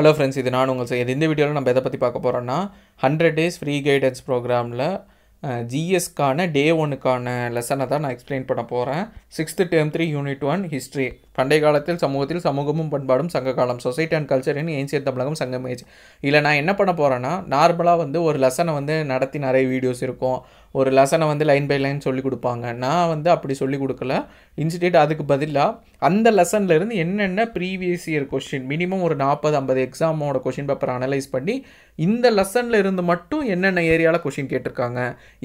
hello friends இது நான் உங்கள் செய்யுது இந்த வீடியோவில் நம்ம எதை பற்றி பார்க்க போகிறோன்னா ஹண்ட்ரட் டேஸ் ஃப்ரீ கைடன்ஸ் ப்ரோக்ராமில் ஜிஎஸ்க்கான டே ஒனுக்கான லெசனை தான் நான் எக்ஸ்பிளைன் பண்ண போகிறேன் sixth term three unit one history பண்டைய காலத்தில் சமூகத்தில் சமூகமும் பண்பாடும் சங்க காலம் சொசைட்டி அண்ட் கல்ச்சரின் ஏன்சியர் தமிழகம் சங்கம் ஏஜ் இல்லை நான் என்ன பண்ண போகிறேன்னா நார்மலாக வந்து ஒரு லெசனை வந்து நடத்தி நிறைய வீடியோஸ் இருக்கும் ஒரு லெசனை வந்து லைன் பை லைன் சொல்லிக் கொடுப்பாங்க நான் வந்து அப்படி சொல்லிக் கொடுக்கல இன்ஸ்டியூட் அதுக்கு பதிலாக அந்த லெசன்லேருந்து என்னென்ன ப்ரீவியஸ் இயர் கொஷின் மினிமம் ஒரு நாற்பது ஐம்பது எக்ஸாமோட கொஷின் பேப்பர் அனலைஸ் பண்ணி இந்த லெசனில் இருந்து மட்டும் என்னென்ன ஏரியாவில் கொஷின் கேட்டிருக்காங்க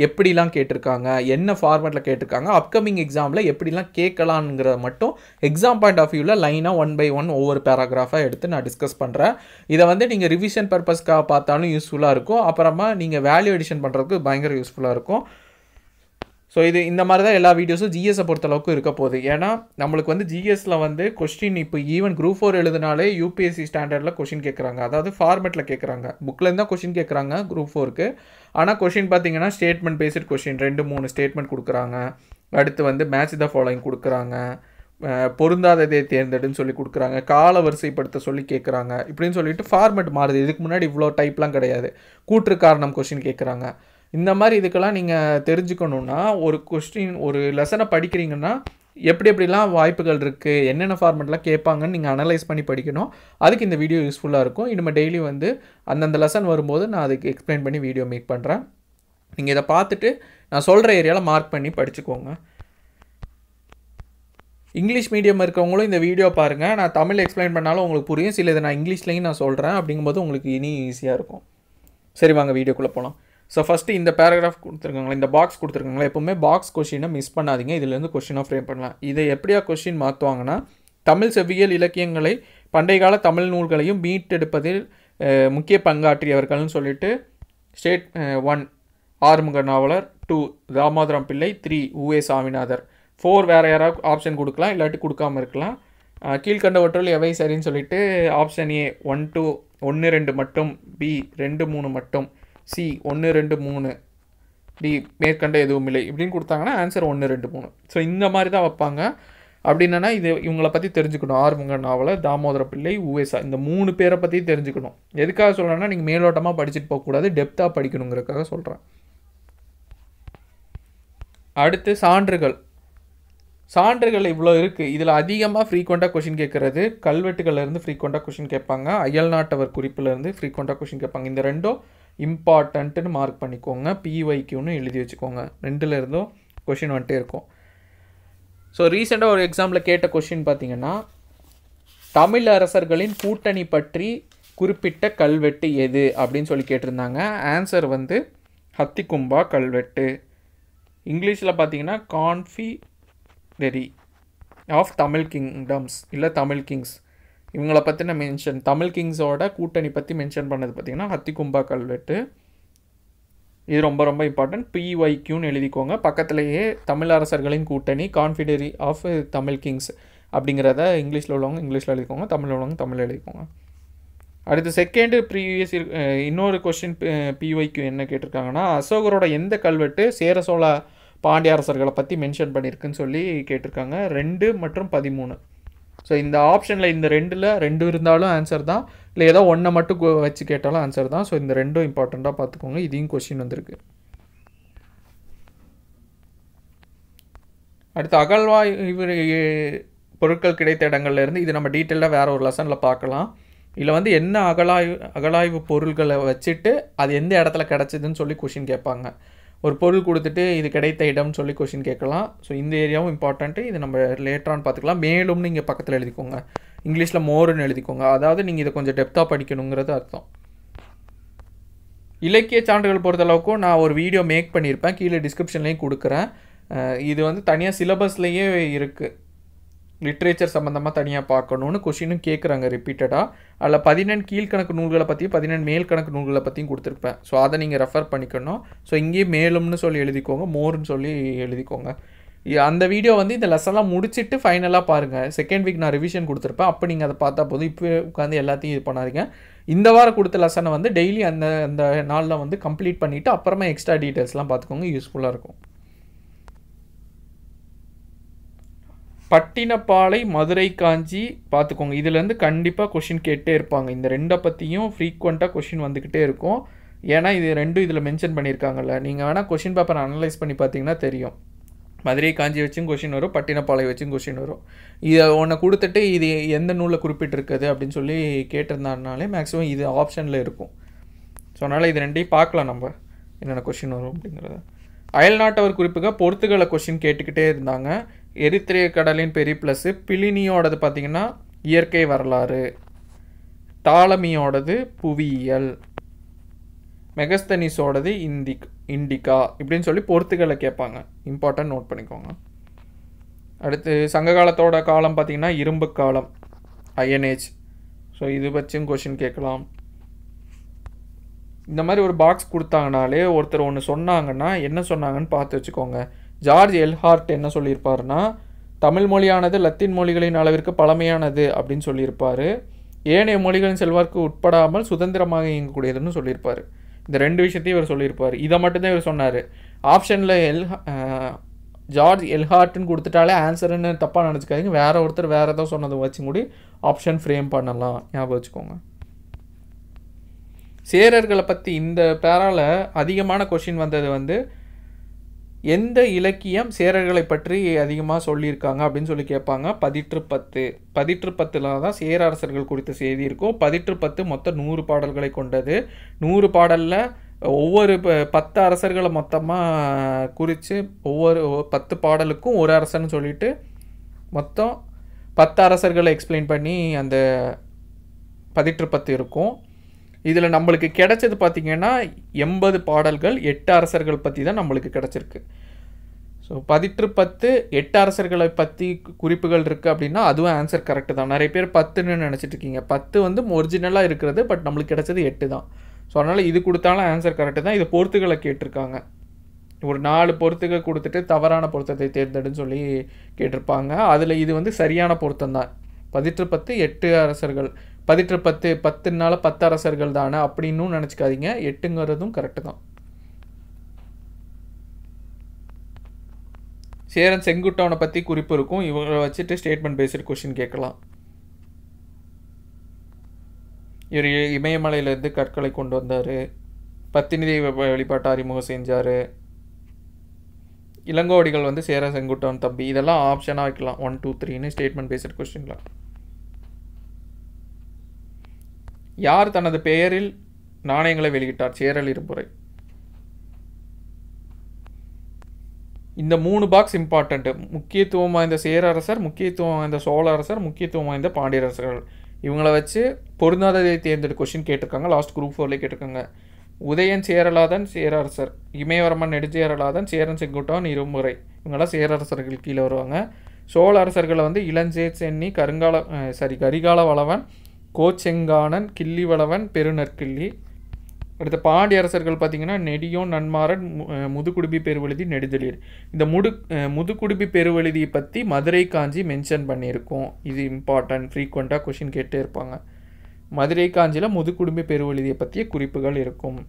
எப்படிலாம் கேட்டிருக்காங்க என்ன ஃபார்மேட்டில் கேட்டிருக்காங்க அப்கமிங் எக்ஸாமில் எப்படிலாம் கேட்கலான்ங்கிறத மட்டும் எக்ஸாம் பாயிண்ட் ஆஃப் வியூவில் லைனாக ஒன் பை ஒன் ஒவ்வொரு பேராகிராஃபாக எடுத்து நான் டிஸ்கஸ் பண்ணுறேன் இதை வந்து நீங்கள் ரிவிஷன் பர்பஸ்க்காக பார்த்தாலும் யூஸ்ஃபுல்லாக இருக்கும் அப்புறமா நீங்கள் வேல்யூ எடிஷன் பண்ணுறதுக்கு பயங்கர யூஸ்ஃபுல்லாக இருக்கும் ஸோ இது இந்த மாதிரி தான் எல்லா வீடியோஸும் ஜிஎஸை பொறுத்தளவுக்கு இருக்க போகுது ஏன்னா நம்மளுக்கு வந்து ஜிஎஸில் வந்து கொஸ்டின் இப்போ ஈவன் குரூப் ஃபோர் எழுதினாலே யூபிஎஸ்சி ஸ்டாண்டர்டில் கொஷின் கேட்குறாங்க அதாவது ஃபார்மெட்டில் கேட்குறாங்க புக்கில் தான் கொஷின் கேட்குறாங்க குரூப் ஃபோருக்கு ஆனால் கொஷின் பார்த்தீங்கன்னா ஸ்டேட்மெண்ட் பேஸ்ட் கொஷின் ரெண்டு மூணு ஸ்டேட்மெண்ட் கொடுக்குறாங்க அடுத்து வந்து மேட்ச் த ஃபாலோயிங் கொடுக்குறாங்க பொருந்தாததை தேர்ந்தெடுன்னு சொல்லி கொடுக்குறாங்க கால வரிசைப்படுத்த சொல்லி கேட்குறாங்க இப்படின்னு சொல்லிட்டு ஃபார்மெட் மாறுது இதுக்கு முன்னாடி இவ்வளோ டைப்லாம் கிடையாது கூற்று காரணம் கொஷின் கேட்குறாங்க இந்த மாதிரி இதுக்கெல்லாம் நீங்கள் தெரிஞ்சுக்கணுன்னா ஒரு கொஸ்டின் ஒரு லெசனை படிக்கிறீங்கன்னா எப்படி எப்படிலாம் வாய்ப்புகள் இருக்குது என்னென்ன ஃபார்மெட்லாம் கேட்பாங்கன்னு நீங்கள் அனலைஸ் பண்ணி படிக்கணும் அதுக்கு இந்த வீடியோ யூஸ்ஃபுல்லாக இருக்கும் இனிமேல் டெய்லி வந்து அந்தந்த லெசன் வரும்போது நான் அதுக்கு எக்ஸ்பிளைன் பண்ணி வீடியோ மேக் பண்ணுறேன் நீங்கள் இதை பார்த்துட்டு நான் சொல்கிற ஏரியாவில் மார்க் பண்ணி படிச்சுக்கோங்க இங்கிலீஷ் மீடியம் இருக்கிறவங்களும் இந்த வீடியோ பாருங்கள் நான் தமிழ் எக்ஸ்பிளைன் பண்ணாலும் உங்களுக்கு புரியும் சில இதை நான் இங்கிலீஷ்லையும் நான் சொல்கிறேன் அப்படிங்கும்போது உங்களுக்கு இனி ஈஸியாக இருக்கும் சரி வாங்க வீடியோக்குள்ளே போகலாம் ஸோ ஃபஸ்ட்டு இந்த பேராகிராஃப் கொடுத்துருக்காங்களா இந்த பாக்ஸ் கொடுத்துருக்காங்களா எப்போவுமே பாக்ஸ் கொஷினை மிஸ் பண்ணாதீங்க இதுலேருந்து கொஷினாக ஃப்ரேம் பண்ணலாம் இதை எப்படியா கொஷின் மாற்றுவாங்கன்னா தமிழ் செவ்வியல் இலக்கியங்களை பண்டைய கால தமிழ் நூல்களையும் மீட்டெடுப்பதில் முக்கிய பங்காற்றியவர்கள்னு சொல்லிட்டு state one Arumuga Navalar two Ramathuram Pillai three ஏ சாமிநாதர் ஃபோர் வேறு யாராவது ஆப்ஷன் கொடுக்கலாம் இல்லாட்டி கொடுக்காமல் இருக்கலாம் கீழ்கண்டவற்றுள் எவை சரின்னு சொல்லிட்டு ஆப்ஷன் ஏ ஒன் டூ ஒன்று ரெண்டு மட்டும் பி ரெண்டு மூணு மட்டும் சி ஒன்று ரெண்டு மூணு டி மேற்கண்ட எதுவும் இல்லை இப்படின்னு கொடுத்தாங்கன்னா ஆன்சர் ஒன்று ரெண்டு மூணு ஸோ இந்த மாதிரி தான் வைப்பாங்க அப்படின்னா இது இவங்கள பற்றி தெரிஞ்சுக்கணும் ஆறுமுக நாவலை தாமோதர பிள்ளை உவேசா இந்த மூணு பேரை பற்றி தெரிஞ்சுக்கணும் எதுக்காக சொல்கிறேன்னா நீங்கள் மேலோட்டமாக படிச்சுட்டு போகக்கூடாது டெப்த்தாக படிக்கணுங்கிறதுக்காக சொல்கிறேன் அடுத்து சான்றுகள் சான்றுகள் இவ்வளோ இருக்குது இதில் அதிகமாக ஃப்ரீக்வெண்ட்டாக கொஷின் கேட்குறது கல்வெட்டுகள்லேருந்து ஃப்ரீக்வெண்ட்டாக கொஷின் கேட்பாங்க அயல் நாட்டவர் குறிப்பிலேருந்து ஃப்ரீக்வெண்ட்டாக கொஷின் கேட்பாங்க இந்த ரெண்டும் இம்பார்ட்டண்ட்டுன்னு மார்க் பண்ணிக்கோங்க பிஒய்க்யூன்னு எழுதி வச்சுக்கோங்க ரெண்டுலேருந்தும் கொஷின் வந்துட்டே இருக்கும் ஸோ ரீசெண்டாக ஒரு எக்ஸாம்பிள் கேட்ட கொஷின் பார்த்தீங்கன்னா தமிழ் அரசர்களின் கூட்டணி பற்றி குறிப்பிட்ட கல்வெட்டு எது அப்படின்னு சொல்லி கேட்டிருந்தாங்க ஆன்சர் வந்து ஹத்தி கும்பா கல்வெட்டு இங்கிலீஷில் பார்த்தீங்கன்னா confederacy of Tamil kingdoms இல்லை தமிழ் கிங்ஸ் இவங்களை பற்றின மென்ஷன் தமிழ் கிங்ஸோட கூட்டணி பற்றி மென்ஷன் பண்ணது பார்த்திங்கன்னா ஹத்தி கும்பா கல்வெட்டு இது ரொம்ப ரொம்ப இம்பார்ட்டன்ட் பிஒய்க்யூன்னு எழுதிக்கோங்க பக்கத்துலேயே தமிழ் அரசர்களின் கூட்டணி கான்ஃபிடரி ஆஃப் தமிழ் கிங்ஸ் அப்படிங்கிறத இங்கிலீஷில் உள்ளவங்க இங்கிலீஷில் எழுதிக்கோங்க தமிழ் உள்ளவங்க தமிழ் எழுதிக்கோங்க அடுத்து செகண்டு ப்ரீவியஸ் இன்னொரு கொஸ்டின் பிஒய்க்கு என்ன கேட்டிருக்காங்கன்னா அசோகரோட எந்த கல்வெட்டு சேர பாண்டிய அரசர்களை பற்றி மென்ஷன் பண்ணியிருக்குன்னு சொல்லி கேட்டிருக்காங்க ரெண்டு மற்றும் பதிமூணு ஸோ இந்த ஆப்ஷனில் இந்த ரெண்டில் ரெண்டு இருந்தாலும் ஆன்சர் தான் இல்லை ஏதோ ஒன்றை மட்டும் வச்சு கேட்டாலும் ஆன்சர் தான் ஸோ இந்த ரெண்டும் இம்பார்ட்டண்ட்டாக பார்த்துக்கோங்க இதையும் கொஷின் வந்திருக்கு அடுத்து அகழ்வாய்வு பொருட்கள் கிடைத்த இடங்கள்லேருந்து இது நம்ம டீட்டெயிலாக வேறு ஒரு லெசனில் பார்க்கலாம் இதில் வந்து என்ன அகழாய்வு அகழாய்வு பொருள்களை வச்சுட்டு அது எந்த இடத்துல கிடச்சிதுன்னு சொல்லி கொஷின் கேட்பாங்க ஒரு பொருள் கொடுத்துட்டு இது கிடைத்த இடம்னு சொல்லி கொஷின் கேட்கலாம் ஸோ இந்த ஏரியாவும் இம்பார்ட்டண்ட்டு இது நம்ம லேட்டரான்னு பார்த்துக்கலாம் மேலும்னு இங்கே பக்கத்தில் எழுதிக்கோங்க இங்கிலீஷில் மோருன்னு எழுதிக்கோங்க அதாவது நீங்கள் இதை கொஞ்சம் டெப்த்தாக படிக்கணுங்கிறது அர்த்தம் இலக்கிய சான்றுகள் பொறுத்தளவுக்கும் நான் ஒரு வீடியோ மேக் பண்ணியிருப்பேன் கீழே டிஸ்கிரிப்ஷன்லேயும் கொடுக்குறேன் இது வந்து தனியாக சிலபஸ்லேயே இருக்குது லிட்ரேச்சர் சம்மந்தமாக தனியாக பார்க்கணும்னு கொஷினும் கேட்குறாங்க ரிப்பீட்டடாக அதில் பதினெண்டு கீழ்கணக்கு நூல்களை பற்றியும் பதினெண்டு மேல் கணக்கு நூல்களை பற்றியும் கொடுத்துருப்பேன் ஸோ அதை நீங்கள் ரெஃபர் பண்ணிக்கணும் ஸோ இங்கேயே மேலும்னு சொல்லி எழுதிக்கோங்க மோர்னு சொல்லி எழுதிக்கோங்க அந்த வீடியோ வந்து இந்த லெசன்லாம் முடிச்சுட்டு ஃபைனலாக பாருங்கள் செகண்ட் வீக் நான் ரிவிஷன் கொடுத்துருப்பேன் அப்போ நீங்கள் அதை பார்த்தா போதும் இப்போ உட்காந்து எல்லாத்தையும் இது பண்ணாதீங்க இந்த வாரம் கொடுத்த லெசனை வந்து டெய்லி அந்த அந்த நாளில் வந்து கம்ப்ளீட் பண்ணிவிட்டு அப்புறமா எக்ஸ்ட்ரா டீட்டெயில்ஸ்லாம் பார்த்துக்கோங்க யூஸ்ஃபுல்லாக இருக்கும் பட்டினப்பாலை மதுரை காஞ்சி பார்த்துக்கோங்க இதுலேருந்து கண்டிப்பாக கொஷின் கேட்டே இருப்பாங்க இந்த ரெண்டை பற்றியும் ஃப்ரீக்வெண்ட்டாக கொஷின் வந்துக்கிட்டே இருக்கும் ஏன்னா இது ரெண்டும் இதில் மென்ஷன் பண்ணியிருக்காங்கல்ல நீங்கள் வேணால் கொஷின் பேப்பர் அனலைஸ் பண்ணி பார்த்தீங்கன்னா தெரியும் மதுரை காஞ்சி வச்சும் கொஷின் வரும் பட்டினப்பாலை வச்சும் கொஷின் வரும் இதை ஒன்று கொடுத்துட்டு இது எந்த நூலில் குறிப்பிட்டிருக்குது அப்படின்னு சொல்லி கேட்டிருந்தாருனாலே மேக்ஸிமம் இது ஆப்ஷனில் இருக்கும் ஸோ அதனால் இது ரெண்டையும் பார்க்கலாம் நம்ம என்னென்ன கொஷின் வரும் அப்படிங்கிறத அயல்நாட்டவர் குறிப்புக்காக பொறுத்துகளை கொஷின் கேட்டுக்கிட்டே இருந்தாங்க எரித்திரிய கடலின் பெரிய ப்ளஸ்ஸு பிளினியோடது பார்த்திங்கன்னா இயற்கை வரலாறு டாலமியோடது புவியியல் மெகஸ்தனிஸோடது இந்தி இண்டிகா இப்படின்னு சொல்லி பொறுத்துக்களை கேட்பாங்க இம்பார்ட்டன்ட் நோட் பண்ணிக்கோங்க அடுத்து சங்க காலத்தோட காலம் பார்த்திங்கன்னா இரும்பு காலம் ஐஎன்ஏஜ் ஸோ இது பற்றியும் கொஷின் கேட்கலாம் இந்த மாதிரி ஒரு பாக்ஸ் கொடுத்தாங்கனாலே ஒருத்தர் ஒன்று சொன்னாங்கன்னா என்ன சொன்னாங்கன்னு பார்த்து வச்சுக்கோங்க ஜார்ஜ் எல்ஹார்ட் என்ன சொல்லியிருப்பார்னா தமிழ் மொழியானது லத்தீன் மொழிகளின் அளவிற்கு பழமையானது அப்படின்னு சொல்லியிருப்பார் ஏனைய மொழிகளின் செல்வாக்கு உட்படாமல் சுதந்திரமாக இயங்கக்கூடியதுன்னு சொல்லியிருப்பார் இந்த ரெண்டு விஷயத்தையும் இவர் சொல்லியிருப்பார் இதை மட்டும்தான் இவர் சொன்னார் ஆப்ஷனில் எல் ஜார்ஜ் எல்ஹார்ட்னு கொடுத்துட்டாலே ஆன்சர்னு தப்பாக நினச்சிக்காதீங்க வேறு ஒருத்தர் வேறு ஏதோ சொன்னதை வச்சு கூடி ஆப்ஷன் ஃப்ரேம் பண்ணலாம் ஞாபகம் வச்சுக்கோங்க சேரர்களை பற்றி இந்த பேரால் அதிகமான கொஷின் வந்தது வந்து எந்த இலக்கியம் சேரர்களை பற்றி அதிகமாக சொல்லியிருக்காங்க அப்படின்னு சொல்லி கேட்பாங்க பதிற்று பத்து பதிற்று பத்தில் தான் சேரரசர்கள் குறித்த செய்தி இருக்கும் பதிற்று பத்து மொத்தம் நூறு பாடல்களை கொண்டது நூறு பாடலில் ஒவ்வொரு பத்து அரசர்களை மொத்தமாக குறித்து ஒவ்வொரு பத்து பாடலுக்கும் ஒரு அரசன்னு சொல்லிட்டு மொத்தம் பத்து அரசர்களை எக்ஸ்பிளைன் பண்ணி அந்த பதிற்று பத்து இருக்கும் இதில் நம்மளுக்கு கிடைச்சது பார்த்திங்கன்னா எண்பது பாடல்கள் எட்டு அரசர்கள் பற்றி தான் நம்மளுக்கு கிடச்சிருக்கு ஸோ பதிற்று பத்து எட்டு அரசர்களை பற்றி குறிப்புகள் இருக்குது அப்படின்னா அதுவும் ஆன்சர் கரெக்டு தான் நிறைய பேர் பத்துன்னு நினச்சிட்டு இருக்கீங்க பத்து வந்து ஒரிஜினலாக இருக்கிறது பட் நம்மளுக்கு கிடச்சது எட்டு தான் ஸோ அதனால் இது கொடுத்தாலும் ஆன்சர் கரெக்டு தான் இது பொறுத்துகளை கேட்டிருக்காங்க ஒரு நாலு பொருத்துகள் கொடுத்துட்டு தவறான பொருத்தத்தை தேர்ந்தெடுன்னு சொல்லி கேட்டிருப்பாங்க அதில் இது வந்து சரியான பொருத்தம் தான் பதிற்று பத்து எட்டு அரசர்கள் பதிற்று பத்து பத்துனால அரசர்கள் தானே அப்படின்னு நினச்சிக்காதீங்க எட்டுங்கிறதும் கரெக்டு தான் சேரன் செங்குட்டவனை பற்றி குறிப்பு இருக்கும் இவங்களை வச்சுட்டு ஸ்டேட்மெண்ட் பேசிட்டு கொஷின் கேட்கலாம் இவர் இமயமலையிலேருந்து கற்களை கொண்டு வந்தார் பத்தினி தெய்வ வழிபாட்டை அறிமுகம் செஞ்சார் இளங்கோடிகள் வந்து சேர செங்குட்டவன் தம்பி இதெல்லாம் ஆப்ஷனாக வைக்கலாம் ஒன் டூ த்ரீன்னு ஸ்டேட்மெண்ட் பேசுகிற கொஸ்டின்லாம் யார் தனது பெயரில் நாணயங்களை வெளியிட்டார் சேரல் இருபுரை இந்த மூணு பாக்ஸ் இம்பார்ட்டன்ட்டு முக்கியத்துவம் வாய்ந்த சேரரசர் முக்கியத்துவம் வாய்ந்த சோழ அரசர் முக்கியத்துவம் வாய்ந்த பாண்டியரசர்கள் இவங்களை இவங்கள வச்சு பொருந்தாததை தேர்ந்தெடு கொஷின் கேட்டிருக்காங்க லாஸ்ட் குரூப் ஃபோர்லேயே கேட்டிருக்காங்க உதயன் சேரலாதன் சேரரசர் இமயவரமன் நெடுஞ்சேரலாதன் சேரன் செங்குட்டான் இருமுறை இவங்களாம் சேரரசர்கள் கீழே வருவாங்க சோழ அரசர்களை வந்து இளஞ்சே சென்னி கருங்கால சாரி கரிகால வளவன் கோச்செங்கானன் கிள்ளிவளவன் பெருநற்கிள்ளி அடுத்த பாண்டிய அரசர்கள் பார்த்திங்கன்னா நெடியோன் நன்மாறன் முதுகுடுபி பெருவழுதி நெடுதலியர் இந்த முடு முதுகுடுபி பெருவழுதியை பற்றி மதுரை காஞ்சி மென்ஷன் பண்ணியிருக்கோம் இது இம்பார்ட்டன்ட் ஃப்ரீக்வெண்ட்டாக கொஷின் கேட்டே இருப்பாங்க மதுரை காஞ்சியில் முதுகுடுபி பெருவழுதியை பற்றிய குறிப்புகள் இருக்கும்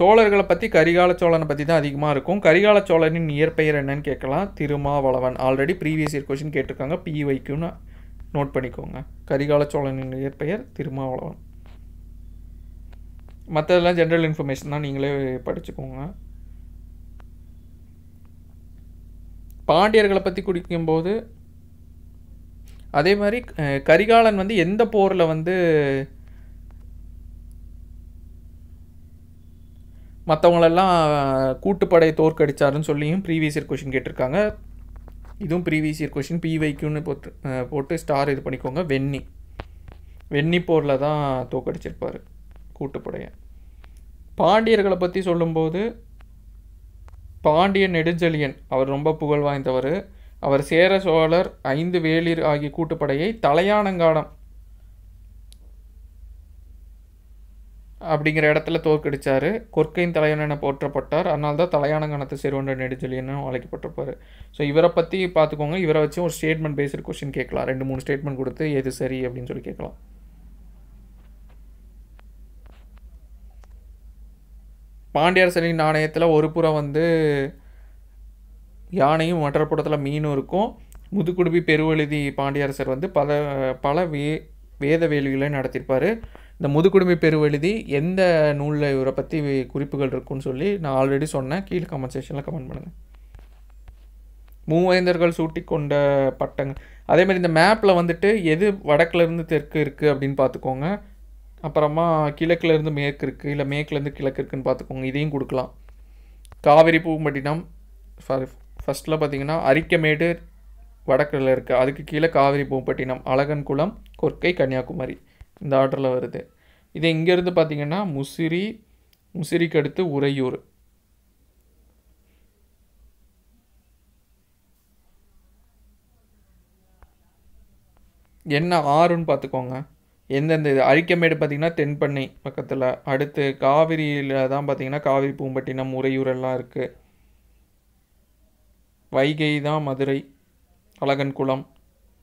சோழர்களை பற்றி கரிகால சோழனை பற்றி தான் அதிகமாக இருக்கும் கரிகால சோழனின் இயற்பெயர் என்னன்னு கேட்கலாம் Thirumavalavan already previous year question கேட்டிருக்காங்க பி வைக்குன்னு நோட் பண்ணிக்கோங்க கரிகால சோழனின் இயற்பெயர் திருமாவளவன் மற்றதெல்லாம் ஜென்ரல் இன்ஃபர்மேஷன் தான் நீங்களே படிச்சுக்கோங்க பாண்டியர்களை பற்றி குடிக்கும்போது அதே மாதிரி கரிகாலன் வந்து எந்த போரில் வந்து மற்றவங்களெல்லாம் கூட்டுப்படை தோற்கடிச்சாருன்னு சொல்லியும் ப்ரீவியஸ் இயர் கொஷின் கேட்டிருக்காங்க இதுவும் ப்ரீவியஸ் இயர் கொஷின் பிவைக்யூன்னு போட்டு போட்டு ஸ்டார் இது பண்ணிக்கோங்க வெண்ணி வெண்ணி போரில் தான் தோற்கடிச்சிருப்பார் கூட்டுப்படையை பாண்டியர்களை பற்றி சொல்லும்போது பாண்டிய நெடுஞ்செழியன் அவர் ரொம்ப புகழ் வாய்ந்தவர் அவர் சேர சோழர் ஐந்து வேளிர் ஆகிய கூட்டுப்படையை தலையானங்காடம் அப்படிங்கிற இடத்துல தோற்கடிச்சார் கொற்கையின் தலையான என போற்றப்பட்டார் அதனால தான் தலையானங்கணத்து சிறுவன்ற நெடுஞ்சொலின்னு அழைக்கப்பட்டிருப்பார் ஸோ இவரை பற்றி பார்த்துக்கோங்க இவரை வச்சு ஒரு ஸ்டேட்மெண்ட் பேஸ்டு கொஸ்டின் கேட்கலாம் ரெண்டு மூணு ஸ்டேட்மெண்ட் கொடுத்து எது சரி அப்படின்னு சொல்லி கேட்கலாம் பாண்டியார் சிலை நாணயத்தில் ஒரு புறம் வந்து யானையும் மற்றப்புறத்தில் மீனும் இருக்கும் முதுகுடுபி பெருவெழுதி பாண்டியரசர் வந்து பல பல வே வேத வேள்விகளை நடத்தியிருப்பார் இந்த முதுகுடுமை பெருவெழுதி எந்த நூலில் இவரை பற்றி குறிப்புகள் இருக்குன்னு சொல்லி நான் ஆல்ரெடி சொன்னேன் கீழே கமெண்ட் செக்ஷனில் கமெண்ட் பண்ணுங்கள் மூவேந்தர்கள் சூட்டி கொண்ட பட்டங்க அதேமாதிரி இந்த மேப்பில் வந்துட்டு எது வடக்குலேருந்து தெற்கு இருக்குது அப்படின்னு பார்த்துக்கோங்க அப்புறமா கிழக்குலேருந்து மேற்கு இருக்குது இல்லை மேற்குலேருந்து கிழக்கு இருக்குதுன்னு பார்த்துக்கோங்க இதையும் கொடுக்கலாம் காவிரி பூம்பட்டினம் சாரி ஃபஸ்ட்டில் பார்த்தீங்கன்னா அரிக்கமேடு வடக்கில் இருக்குது அதுக்கு கீழே காவிரி பூம்பட்டினம் அழகன்குளம் கொற்கை கன்னியாகுமரி இந்த ஆர்டரில் வருது இது இங்கேருந்து பார்த்திங்கன்னா முசிறி முசிறிக்கு அடுத்து உறையூர் என்ன ஆறுன்னு பார்த்துக்கோங்க எந்தெந்த இது அழிக்கமேடு பார்த்திங்கன்னா தென்பண்ணை பக்கத்தில் அடுத்து காவிரியில் தான் பார்த்திங்கன்னா காவிரி பூம்பட்டினம் உறையூர் எல்லாம் இருக்குது வைகை தான் மதுரை அழகன்குளம்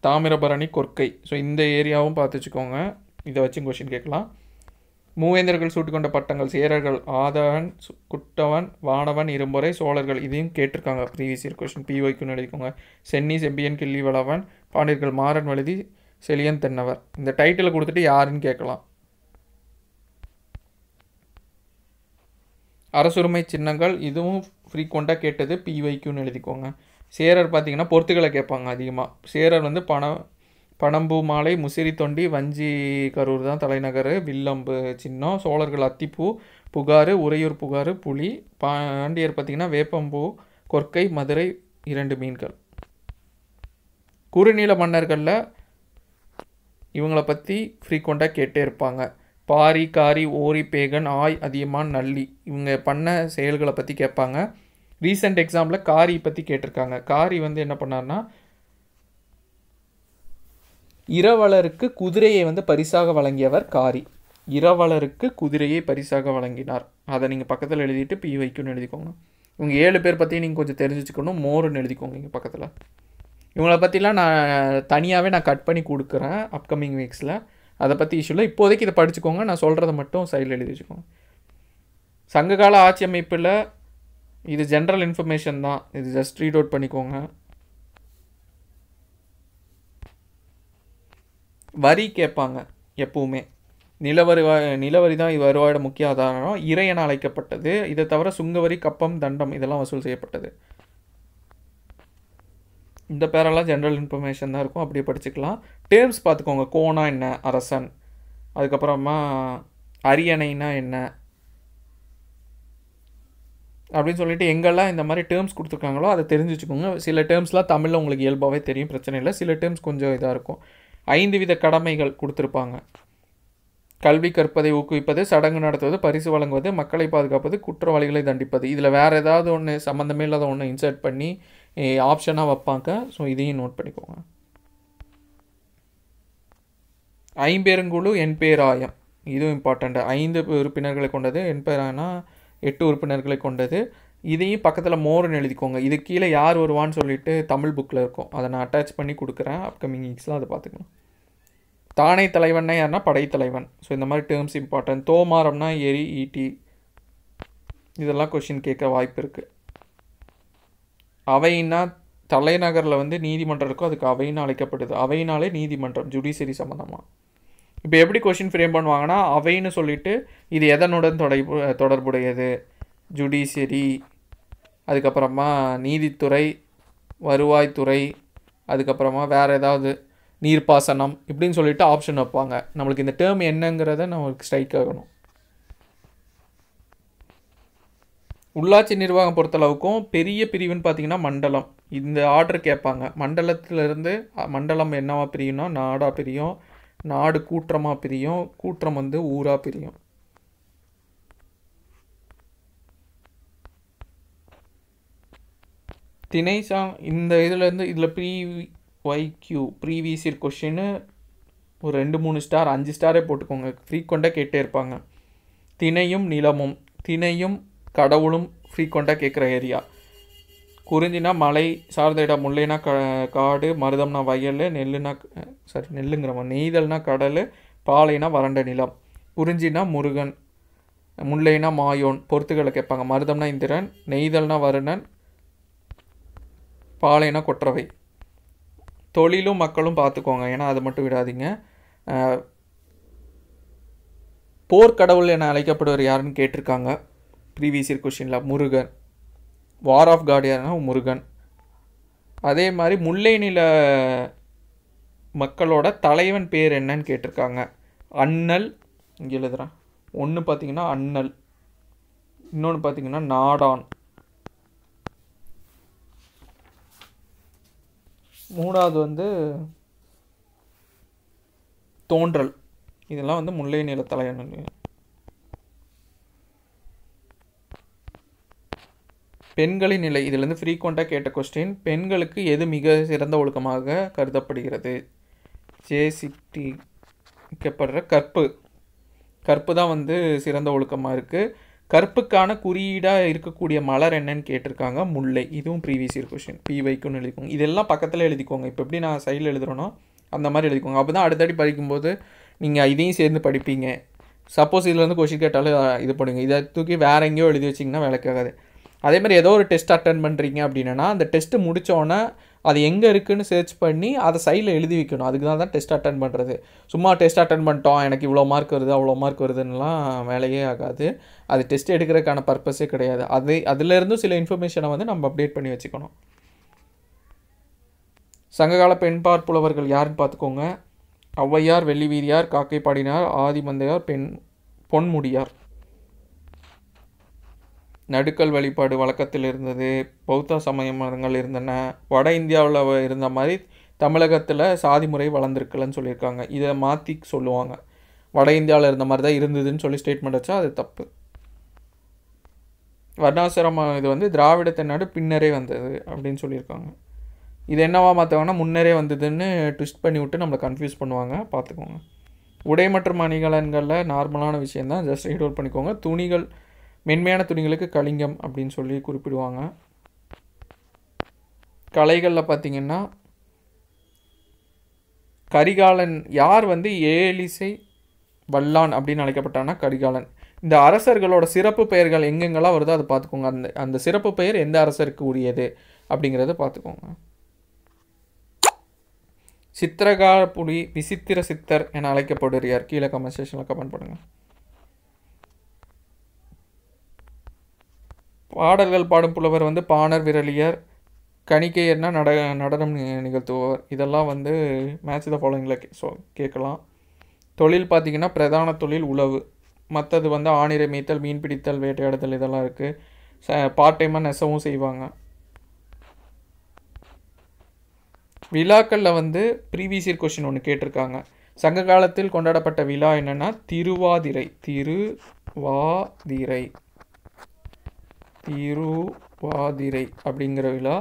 தாமிரபரணி கொற்கை ஸோ இந்த ஏரியாவும் பார்த்துச்சுக்கோங்க இதை வச்சும் கொஷின் கேட்கலாம் மூவேந்தர்கள் சூட்டுக்கொண்ட பட்டங்கள் சேரர்கள் ஆதவன் குட்டவன் வானவன் இருமுறை சோழர்கள் இதையும் கேட்டிருக்காங்க ப்ரீவியஸ் இயர் கொஷின் பிஓய்க்குன்னு எழுதிக்கோங்க சென்னி செம்பியன் கிள்ளி வளவன் பாண்டியர்கள் மாறன் வழுதி செலியன் தென்னவர் இந்த டைட்டிலை கொடுத்துட்டு யாருன்னு கேட்கலாம் அரசுரிமை சின்னங்கள் இதுவும் ஃப்ரீக்வெண்ட்டாக கேட்டது பிஒய்க்குன்னு எழுதிக்கோங்க சேரர் பார்த்திங்கன்னா பொறுத்துக்களை கேட்பாங்க அதிகமாக சேரர் வந்து பணம் பணம்பூ மாலை முசிறி தொண்டி வஞ்சி கரூர் தான் தலைநகர் வில்லம்பு சின்னம் சோழர்கள் அத்திப்பூ புகார் உறையூர் புகார் புலி பாண்டியர் பார்த்திங்கன்னா வேப்பம்பூ கொற்கை மதுரை இரண்டு மீன்கள் குறுநீள மன்னர்களில் இவங்கள பற்றி ஃப்ரீக்வெண்ட்டாக கேட்டே இருப்பாங்க பாரி காரி ஓரி பேகன் ஆய் அதியமான் நல்லி இவங்க பண்ண செயல்களை பற்றி கேட்பாங்க ரீசெண்ட் எக்ஸாமில் காரி பற்றி கேட்டிருக்காங்க காரி வந்து என்ன பண்ணார்னா இரவலருக்கு குதிரையை வந்து பரிசாக வழங்கியவர் காரி இரவலருக்கு குதிரையை பரிசாக வழங்கினார் அதை நீங்கள் பக்கத்தில் எழுதிட்டு பி வைக்குன்னு எழுதிக்கோங்க இவங்க ஏழு பேர் பற்றி நீங்கள் கொஞ்சம் தெரிஞ்சு வச்சுக்கணும் மோருன்னு எழுதிக்கோங்க இங்கே பக்கத்தில் இவங்களை பற்றிலாம் நான் தனியாகவே நான் கட் பண்ணி கொடுக்குறேன் அப்கமிங் வீக்ஸில் அதை பற்றி இஷ்யூவில் இப்போதைக்கு இதை படிச்சுக்கோங்க நான் சொல்கிறத மட்டும் சைடில் எழுதி வச்சுக்கோங்க சங்ககால ஆட்சி அமைப்பில் இது ஜென்ரல் இன்ஃபர்மேஷன் தான் இது ஜஸ்ட் ரீட் அவுட் பண்ணிக்கோங்க வரி கேட்பாங்க எப்பவுமே நிலவரி நிலவரி தான் வருவாயோட முக்கிய ஆதாரம் என அழைக்கப்பட்டது இதை தவிர சுங்கவரி கப்பம் தண்டம் இதெல்லாம் வசூல் செய்யப்பட்டது இந்த பேரெல்லாம் ஜென்ரல் இன்ஃபர்மேஷன் தான் இருக்கும் அப்படியே படிச்சுக்கலாம் டேர்ம்ஸ் பார்த்துக்கோங்க கோனா என்ன அரசன் அதுக்கப்புறமா அரியணைனா என்ன அப்படின்னு சொல்லிட்டு எங்கெல்லாம் இந்த மாதிரி டேர்ம்ஸ் கொடுத்துருக்காங்களோ அதை தெரிஞ்சு வச்சுக்கோங்க சில டேர்ம்ஸ்லாம் தமிழில் உங்களுக்கு இயல்பாகவே தெரியும் பிரச்சனை இல்லை சில டேர்ம்ஸ் கொஞ்சம் இதாக இருக்கும் ஐந்து வித கடமைகள் கொடுத்துருப்பாங்க கல்வி கற்பதை ஊக்குவிப்பது சடங்கு நடத்துவது பரிசு வழங்குவது மக்களை பாதுகாப்பது குற்றவாளிகளை தண்டிப்பது இதில் வேறு ஏதாவது ஒன்று சம்மந்தமே இல்லாத ஒன்று இன்சர்ட் பண்ணி ஆப்ஷனாக வைப்பாங்க ஸோ இதையும் நோட் பண்ணிக்கோங்க ஐம்பேருங்குழு என் பேராயம் இதுவும் இம்பார்ட்டண்ட்டு ஐந்து உறுப்பினர்களை கொண்டது என் பேராயம்னா எட்டு உறுப்பினர்களை கொண்டது இதையும் பக்கத்தில் மோர்னு எழுதிக்கோங்க இது கீழே யார் வருவான்னு சொல்லிட்டு தமிழ் புக்கில் இருக்கும் அதை நான் அட்டாச் பண்ணி கொடுக்குறேன் அப்கமிங் வீக்ஸில் அதை பார்த்துக்கணும் தானே தலைவன்னா யாருன்னா படைத்தலைவன் ஸோ இந்த மாதிரி டேர்ம்ஸ் இம்பார்ட்டன்ட் தோமாரம்னா எரி ஈட்டி இதெல்லாம் கொஷின் கேட்க வாய்ப்பு இருக்குது அவைன்னா தலைநகரில் வந்து நீதிமன்றம் இருக்கும் அதுக்கு அவைன்னு அழைக்கப்படுது அவைனாலே நீதிமன்றம் ஜுடிஷரி சம்மந்தமாக இப்போ எப்படி கொஷின் ஃப்ரேம் பண்ணுவாங்கன்னா அவைன்னு சொல்லிவிட்டு இது எதனுடன் தொடர்பு தொடர்புடையது ஜுடிஷரி அதுக்கப்புறமா நீதித்துறை வருவாய்த்துறை அதுக்கப்புறமா வேறு ஏதாவது நீர்ப்பாசனம் இப்படின்னு சொல்லிட்டு ஆப்ஷன் வைப்பாங்க நம்மளுக்கு இந்த டேர்ம் என்னங்கிறத நம்மளுக்கு ஸ்ட்ரைக் ஆகணும் உள்ளாட்சி நிர்வாகம் பொறுத்தளவுக்கும் பெரிய பிரிவுன்னு பார்த்தீங்கன்னா மண்டலம் இந்த ஆர்டர் கேட்பாங்க மண்டலத்திலேருந்து மண்டலம் என்னவா பிரியும்னா நாடாக பிரியும் நாடு கூற்றமாக பிரியும் கூற்றம் வந்து ஊராக பிரியும் தினை சாங் இந்த இதுலேருந்து இதில் P Y Q previous year கொஷின்னு ஒரு ரெண்டு மூணு ஸ்டார் அஞ்சு ஸ்டாரே போட்டுக்கோங்க ஃப்ரீக்வெண்ட்டாக கேட்டே இருப்பாங்க திணையும் நிலமும் தினையும் கடவுளும் ஃப்ரீக்வெண்ட்டாக கேட்குற ஏரியா குறிஞ்சினா மலை சார்ந்த இடம் முல்லைனா க காடு மருதம்னா வயல் நெல்லுனா சாரி நெல்லுங்கிறவங்க நெய்தல்னா கடல் பாலைனா வறண்ட நிலம் குறிஞ்சினா முருகன் முல்லைனா மாயோன் பொறுத்துக்களை கேட்பாங்க மருதம்னா இந்திரன் நெய்தல்னா வருணன் பாலைனா கொற்றவை தொழிலும் மக்களும் பார்த்துக்கோங்க ஏன்னா அதை மட்டும் விடாதீங்க போர்க்கடவுள் என அழைக்கப்படுவர் யாருன்னு கேட்டிருக்காங்க ப்ரீவியஸ் இயர் கொஷினில் முருகன் வார் ஆஃப் காட் யாருன்னா முருகன் அதே மாதிரி முல்லை நில மக்களோட தலைவன் பேர் என்னன்னு கேட்டிருக்காங்க அண்ணல் இங்கே எழுதுகிறேன் ஒன்று பார்த்தீங்கன்னா அண்ணல் இன்னொன்று பார்த்தீங்கன்னா நாடான் மூணாவது வந்து தோன்றல் இதெல்லாம் வந்து முல்லை நில தலையணு பெண்களின் நிலை இதிலேருந்து ஃப்ரீக்வெண்ட்டாக கேட்ட கொஸ்டின் பெண்களுக்கு எது மிக சிறந்த ஒழுக்கமாக கருதப்படுகிறது ஜே கற்படுற கற்பு கற்பு தான் வந்து சிறந்த ஒழுக்கமாக இருக்குது கருப்புக்கான குறியீடாக இருக்கக்கூடிய மலர் என்னன்னு கேட்டிருக்காங்க முல்லை இதுவும் ப்ரீவியஸ் இயர் கொஷின் பி வைக்கும்னு எழுதிக்கோங்க இதெல்லாம் பக்கத்தில் எழுதிக்கோங்க இப்போ எப்படி நான் சைடில் எழுதுகிறேனோ அந்த மாதிரி எழுதிக்கோங்க அப்போ தான் அடுத்தடி படிக்கும்போது நீங்கள் இதையும் சேர்ந்து படிப்பீங்க சப்போஸ் இதில் வந்து கொஷின் கேட்டாலும் இது பண்ணுங்க இதை தூக்கி வேற எங்கேயோ எழுதி வச்சிங்கன்னா விளக்காகாது அதே மாதிரி ஏதோ ஒரு டெஸ்ட் அட்டன் பண்ணுறீங்க அப்படின்னா அந்த டெஸ்ட்டு முடித்தோன்னே அது எங்கே இருக்குதுன்னு சர்ச் பண்ணி அதை சைடில் எழுதி வைக்கணும் அதுக்கு தான் தான் டெஸ்ட் அட்டன் பண்ணுறது சும்மா டெஸ்ட் அட்டன் பண்ணிட்டோம் எனக்கு இவ்வளோ மார்க் வருது அவ்வளோ மார்க் வருதுன்னெலாம் வேலையே ஆகாது அது டெஸ்ட் எடுக்கிறதுக்கான பர்பஸே கிடையாது அது அதுலேருந்தும் சில இன்ஃபர்மேஷனை வந்து நம்ம அப்டேட் பண்ணி வச்சுக்கணும் சங்ககால பெண் பார்ப்புலவர்கள் யாருன்னு பார்த்துக்கோங்க ஔவையார் வெள்ளிவீரியார் காக்கைப்பாடினார் ஆதிமந்தையார் பெண் பொன்முடியார் நடுக்கல் வழிபாடு வழக்கத்தில் இருந்தது பௌத்த சமய மதங்கள் இருந்தன வட இந்தியாவில் இருந்த மாதிரி தமிழகத்தில் சாதி முறை வளர்ந்துருக்கலன்னு சொல்லியிருக்காங்க இதை மாற்றி சொல்லுவாங்க வட இந்தியாவில் இருந்த மாதிரி தான் இருந்ததுன்னு சொல்லி ஸ்டேட்மெண்ட் வச்சா அது தப்பு வர்ணாசிரம இது வந்து திராவிடத்தை நாடு பின்னரே வந்தது அப்படின்னு சொல்லியிருக்காங்க இது என்னவா மாற்றுவாங்கன்னா முன்னரே வந்ததுன்னு ட்விஸ்ட் பண்ணி விட்டு நம்மளை கன்ஃபியூஸ் பண்ணுவாங்க பார்த்துக்கோங்க உடை மற்றும் அணிகலன்களில் நார்மலான விஷயந்தான் ஜஸ்ட் ஷெடியூல் பண்ணிக்கோங்க துணிகள் மென்மையான துணிகளுக்கு கலிங்கம் அப்படின்னு சொல்லி குறிப்பிடுவாங்க கலைகளில் பார்த்திங்கன்னா கரிகாலன் யார் வந்து ஏலிசை வல்லான் அப்படின்னு அழைக்கப்பட்டானா கரிகாலன் இந்த அரசர்களோட சிறப்பு பெயர்கள் எங்கெங்கெல்லாம் வருதோ அதை பார்த்துக்கோங்க அந்த அந்த சிறப்பு பெயர் எந்த அரசருக்கு உரியது அப்படிங்கிறத பார்த்துக்கோங்க சித்திரகாரப்புடி விசித்திர சித்தர் என அழைக்கப்படுகிறார் கீழே கமெண்ட் செக்ஷனில் கமெண்ட் பண்ணுங்கள் பாடல்கள் பாடும் புலவர் வந்து பாணர் விரலியர் கணிக்கையர்னா நட நடனம் நிகழ்த்துவார் இதெல்லாம் வந்து மேட்ச் த ஃபாலோயிங்கில் கே ஸோ கேட்கலாம் தொழில் பார்த்திங்கன்னா பிரதான தொழில் உழவு மற்றது வந்து ஆணிரை மேய்த்தல் மீன் பிடித்தல் வேட்டையாடுதல் இதெல்லாம் இருக்குது ச பார்ட் டைமாக நெசவும் செய்வாங்க விழாக்களில் வந்து ப்ரீவிசியர் கொஷின் ஒன்று கேட்டிருக்காங்க சங்க காலத்தில் கொண்டாடப்பட்ட விழா என்னென்னா திருவாதிரை திருவாதிரை திருவாதிரை அப்படிங்கிற விழா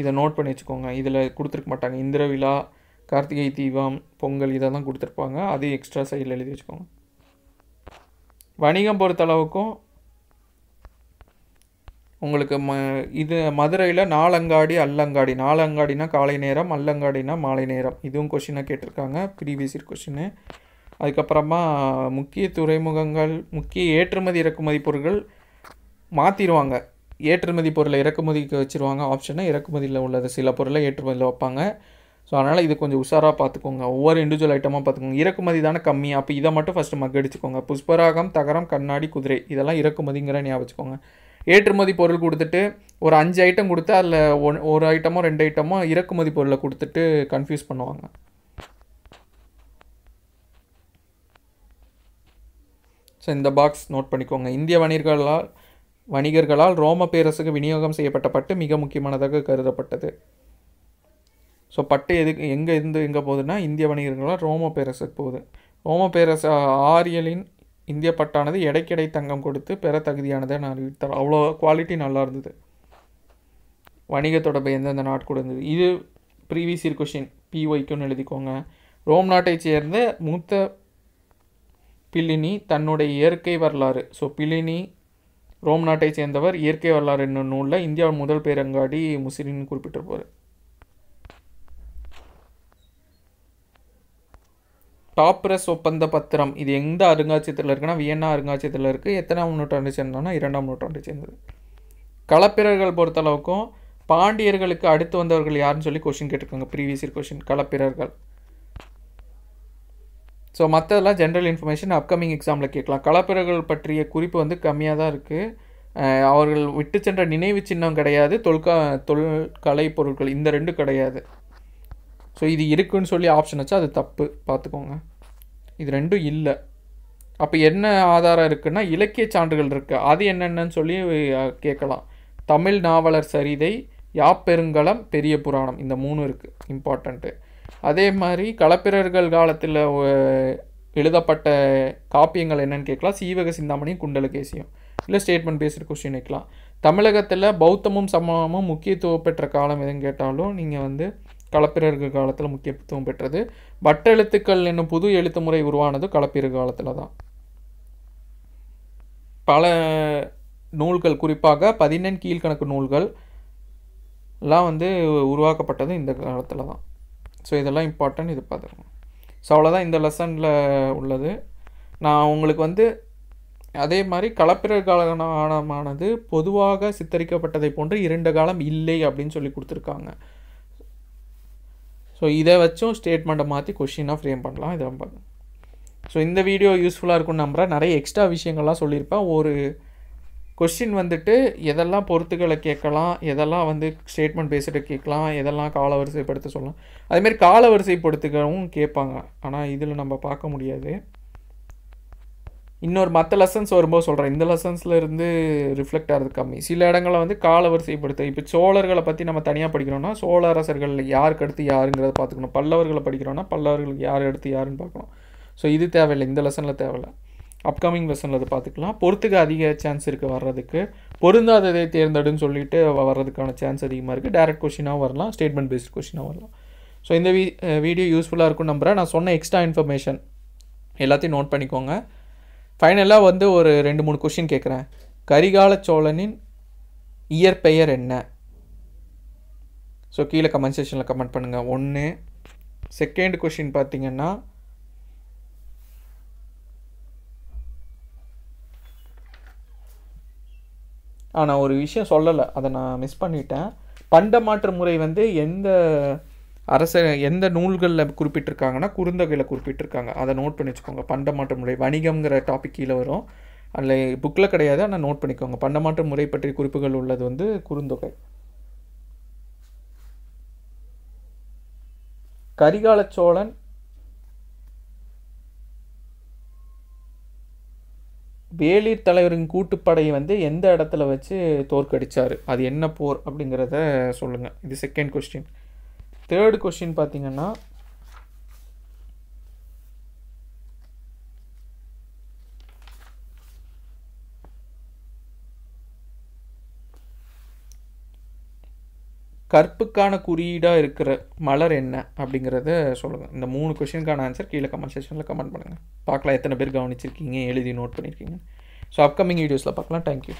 இதை நோட் பண்ணி வச்சுக்கோங்க இதில் கொடுத்துருக்க மாட்டாங்க இந்திர விழா கார்த்திகை தீபம் பொங்கல் இதை தான் கொடுத்துருப்பாங்க அதையும் எக்ஸ்ட்ரா சைடில் எழுதி வச்சுக்கோங்க வணிகம் பொறுத்தளவுக்கும் உங்களுக்கு ம இது மதுரையில் நாலங்காடி அல்லங்காடி நாலங்காடினா காலை நேரம் அல்லங்காடினா மாலை நேரம் இதுவும் கொஷினாக கேட்டிருக்காங்க ப்ரீவியஸ் இயர் கொஷின்னு அதுக்கப்புறமா முக்கிய துறைமுகங்கள் முக்கிய ஏற்றுமதி இறக்குமதி பொருட்கள் மாற்றிடுவாங்க ஏற்றுமதி பொருளை இறக்குமதிக்கு வச்சுருவாங்க ஆப்ஷனை இறக்குமதியில் உள்ளது சில பொருளை ஏற்றுமதியில் வைப்பாங்க ஸோ அதனால் இது கொஞ்சம் உஷாராக பார்த்துக்கோங்க ஒவ்வொரு இண்டிவிஜுவல் ஐட்டமாக பார்த்துக்கோங்க இறக்குமதி தானே கம்மி அப்போ இதை மட்டும் ஃபஸ்ட்டு மக்கடிச்சுக்கோங்க புஷ்பராகம் தகரம் கண்ணாடி குதிரை இதெல்லாம் இறக்குமதிங்கிற ஞாபகம் வச்சுக்கோங்க ஏற்றுமதி பொருள் கொடுத்துட்டு ஒரு அஞ்சு ஐட்டம் கொடுத்து அதில் ஒன் ஒரு ஐட்டமோ ரெண்டு ஐட்டமோ இறக்குமதி பொருளை கொடுத்துட்டு கன்ஃபியூஸ் பண்ணுவாங்க ஸோ இந்த பாக்ஸ் நோட் பண்ணிக்கோங்க இந்திய வணிகர்களால் வணிகர்களால் ரோம பேரரசுக்கு விநியோகம் செய்யப்பட்ட பட்டு மிக முக்கியமானதாக கருதப்பட்டது ஸோ பட்டு எதுக்கு எங்கே இருந்து எங்கே போகுதுன்னா இந்திய வணிகர்களால் ரோம பேரரசுக்கு போகுது ரோம பேரரசு ஆரியலின் இந்திய பட்டானது எடைக்கிடை தங்கம் கொடுத்து பெற நான் அறிவித்தார் அவ்வளோ குவாலிட்டி நல்லா இருந்தது வணிக தொடர்பு எந்தெந்த நாட்கூட இருந்தது இது ப்ரீவியஸ் இயர் கொஷின் பிஒய்க்குன்னு எழுதிக்கோங்க ரோம் நாட்டை சேர்ந்த மூத்த பிலினி தன்னுடைய இயற்கை வரலாறு ஸோ பிள்ளினி ரோம் நாட்டை சேர்ந்தவர் இயற்கை வரலாறு என்னும் நூலில் இந்தியா முதல் பேரங்காடி முசிறின்னு குறிப்பிட்டிருப்பார் டாப்ரஸ் ஒப்பந்த பத்திரம் இது எந்த அருங்காட்சியத்தில் இருக்குன்னா வியன்னா அருங்காட்சியத்தில் இருக்குது எத்தனாம் நூற்றாண்டு சேர்ந்தோம்னா இரண்டாம் நூற்றாண்டு சேர்ந்தது களப்பிரர்கள் பொறுத்தளவுக்கும் பாண்டியர்களுக்கு அடுத்து வந்தவர்கள் யாருன்னு சொல்லி கொஷின் கேட்டிருக்காங்க ப்ரீவியஸ் கொஷின் களப்பிரர்கள் ஸோ மற்றதெல்லாம் ஜென்ரல் இன்ஃபர்மேஷன் அப்கமிங் எக்ஸாமில் கேட்கலாம் கலப்பிரர்கள் பற்றிய குறிப்பு வந்து கம்மியாக தான் இருக்குது அவர்கள் விட்டு சென்ற நினைவு சின்னம் கிடையாது தொல்கா தொல் கலை பொருட்கள் இந்த ரெண்டும் கிடையாது ஸோ இது இருக்குன்னு சொல்லி ஆப்ஷன் வச்சா அது தப்பு பார்த்துக்கோங்க இது ரெண்டும் இல்லை அப்போ என்ன ஆதாரம் இருக்குன்னா இலக்கிய சான்றுகள் இருக்குது அது என்னென்னு சொல்லி கேட்கலாம் தமிழ் நாவலர் சரிதை யாப்பெருங்கலம் பெரிய புராணம் இந்த மூணு இருக்குது இம்பார்ட்டண்ட்டு அதே மாதிரி களப்பிரர்கள் காலத்தில் எழுதப்பட்ட காப்பியங்கள் என்னென்னு கேட்கலாம் சீவக சிந்தாமணியும் குண்டலகேசியும் இல்லை ஸ்டேட்மெண்ட் பேஸ்டு கொஸ்டின் கேட்கலாம் தமிழகத்தில் பௌத்தமும் சமமும் முக்கியத்துவம் பெற்ற காலம் எதுன்னு கேட்டாலும் நீங்கள் வந்து களப்பிரர்கள் காலத்தில் முக்கியத்துவம் பெற்றது வட்டெழுத்துக்கள் என்னும் புது எழுத்து முறை உருவானது களப்பிரர் காலத்தில் தான் பல நூல்கள் குறிப்பாக பதினெண் கீழ்கணக்கு நூல்கள் எல்லாம் வந்து உருவாக்கப்பட்டது இந்த காலத்தில் தான் ஸோ இதெல்லாம் இம்பார்ட்டன்ட் இது பார்த்துருக்கோம் ஸோ அவ்வளோதான் இந்த லெசனில் உள்ளது நான் உங்களுக்கு வந்து அதே மாதிரி காலமானது பொதுவாக சித்தரிக்கப்பட்டதை போன்று இரண்டு காலம் இல்லை அப்படின்னு சொல்லி கொடுத்துருக்காங்க ஸோ இதை வச்சும் ஸ்டேட்மெண்ட்டை மாற்றி கொஷினாக ஃப்ரேம் பண்ணலாம் இதெல்லாம் பார்க்கணும் ஸோ இந்த வீடியோ யூஸ்ஃபுல்லாக இருக்கும்னு நம்புகிறேன் நிறைய எக்ஸ்ட்ரா விஷயங்கள்லாம் சொல்லியிருப்பேன் ஒரு கொஷின் வந்துட்டு எதெல்லாம் பொறுத்துக்களை கேட்கலாம் எதெல்லாம் வந்து ஸ்டேட்மெண்ட் பேசிட்டு கேட்கலாம் எதெல்லாம் கால வரிசைப்படுத்த சொல்லலாம் அதேமாரி கால கேட்பாங்க ஆனால் இதில் நம்ம பார்க்க முடியாது இன்னொரு மற்ற லெசன்ஸ் வரும்போது சொல்கிறேன் இந்த லெசன்ஸில் இருந்து ரிஃப்ளெக்ட் ஆகிறது கம்மி சில இடங்களில் வந்து கால வரிசைப்படுத்த இப்போ சோழர்களை பற்றி நம்ம தனியாக படிக்கிறோம்னா சோழ அரசர்கள் யாருக்கு அடுத்து யாருங்கிறத பார்த்துக்கணும் பல்லவர்களை படிக்கிறோன்னா பல்லவர்களுக்கு யார் அடுத்து யாருன்னு பார்க்கணும் ஸோ இது தேவையில்லை இந்த லெசனில் தேவையில்லை அப்கமிங் வெர்ஷனில் அதை பார்த்துக்கலாம் பொறுத்துக்கு அதிக சான்ஸ் இருக்குது வர்றதுக்கு பொருந்தாததை தேர்ந்தெடுன்னு சொல்லிட்டு வர்றதுக்கான சான்ஸ் அதிகமாக இருக்குது டேரக்ட் கொஷினாக வரலாம் ஸ்டேட்மெண்ட் பேஸ்ட் கொஷினாக வரலாம் ஸோ இந்த வீ வீடியோ யூஸ்ஃபுல்லாக இருக்கும் நம்புகிறேன் நான் சொன்ன எக்ஸ்ட்ரா இன்ஃபர்மேஷன் எல்லாத்தையும் நோட் பண்ணிக்கோங்க ஃபைனலாக வந்து ஒரு ரெண்டு மூணு கொஷின் கேட்குறேன் கரிகால சோழனின் இயற்பெயர் என்ன ஸோ கீழே கமெண்ட் செக்ஷனில் கமெண்ட் பண்ணுங்கள் ஒன்று செகண்ட் கொஷின் பார்த்தீங்கன்னா நான் ஒரு விஷயம் சொல்லலை அதை நான் மிஸ் பண்ணிட்டேன் பண்ட மாற்று முறை வந்து எந்த அரச எந்த நூல்களில் குறிப்பிட்டிருக்காங்கன்னா குறுந்தகையில் குறிப்பிட்டிருக்காங்க அதை நோட் பண்ணி வச்சுக்கோங்க பண்ட மாற்று முறை வணிகம்ங்கிற டாபிக் கீழே வரும் அதில் புக்கில் கிடையாது ஆனால் நோட் பண்ணிக்கோங்க பண்ட மாற்ற முறை பற்றிய குறிப்புகள் உள்ளது வந்து குறுந்தொகை கரிகால சோழன் வேளிர் தலைவரின் கூட்டுப்படையை வந்து எந்த இடத்துல வச்சு தோற்கடித்தார் அது என்ன போர் அப்படிங்கிறத சொல்லுங்கள் இது செகண்ட் கொஸ்டின் தேர்டு கொஸ்டின் பார்த்திங்கன்னா கற்புக்கான குறியீடாக இருக்கிற மலர் என்ன அப்படிங்கிறத சொல்லுங்கள் இந்த மூணு கொஷினுக்கான ஆன்சர் கீழே கமெண்ட் செக்ஷனில் கமெண்ட் பண்ணுங்கள் பார்க்கலாம் எத்தனை பேர் கவனிச்சிருக்கீங்க எழுதி நோட் பண்ணியிருக்கீங்க ஸோ அப்கமிங் வீடியோஸில் பார்க்கலாம் தேங்க்யூ